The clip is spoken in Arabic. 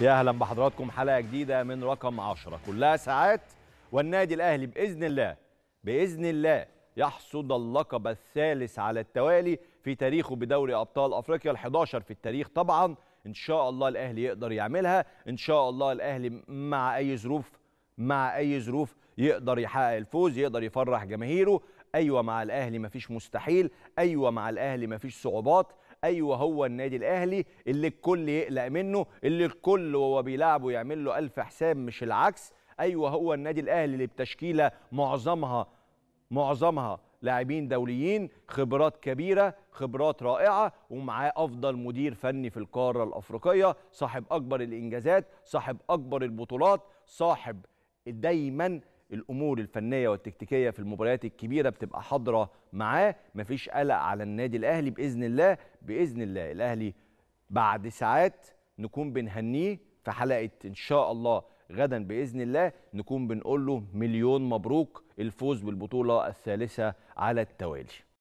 يا اهلا بحضراتكم حلقه جديده من رقم 10 كلها ساعات والنادي الاهلي باذن الله باذن الله يحصد اللقب الثالث على التوالي في تاريخه بدوري ابطال افريقيا ال11 في التاريخ طبعا ان شاء الله الاهلي يقدر يعملها ان شاء الله الاهلي مع اي ظروف مع اي ظروف يقدر يحقق الفوز يقدر يفرح جماهيره ايوه مع الاهلي مفيش مستحيل ايوه مع الاهلي مفيش صعوبات ايوه هو النادي الاهلي اللي الكل يقلق منه اللي الكل وهو بيلعبه يعمل له الف حساب مش العكس ايوه هو النادي الاهلي اللي بتشكيله معظمها معظمها لاعبين دوليين خبرات كبيره خبرات رائعه ومعاه افضل مدير فني في القاره الافريقيه صاحب اكبر الانجازات صاحب اكبر البطولات صاحب دايما الامور الفنيه والتكتيكيه في المباريات الكبيره بتبقى حاضره معاه مفيش قلق على النادي الاهلي باذن الله باذن الله الاهلي بعد ساعات نكون بنهنيه في حلقه ان شاء الله غدا باذن الله نكون بنقول له مليون مبروك الفوز بالبطوله الثالثه على التوالي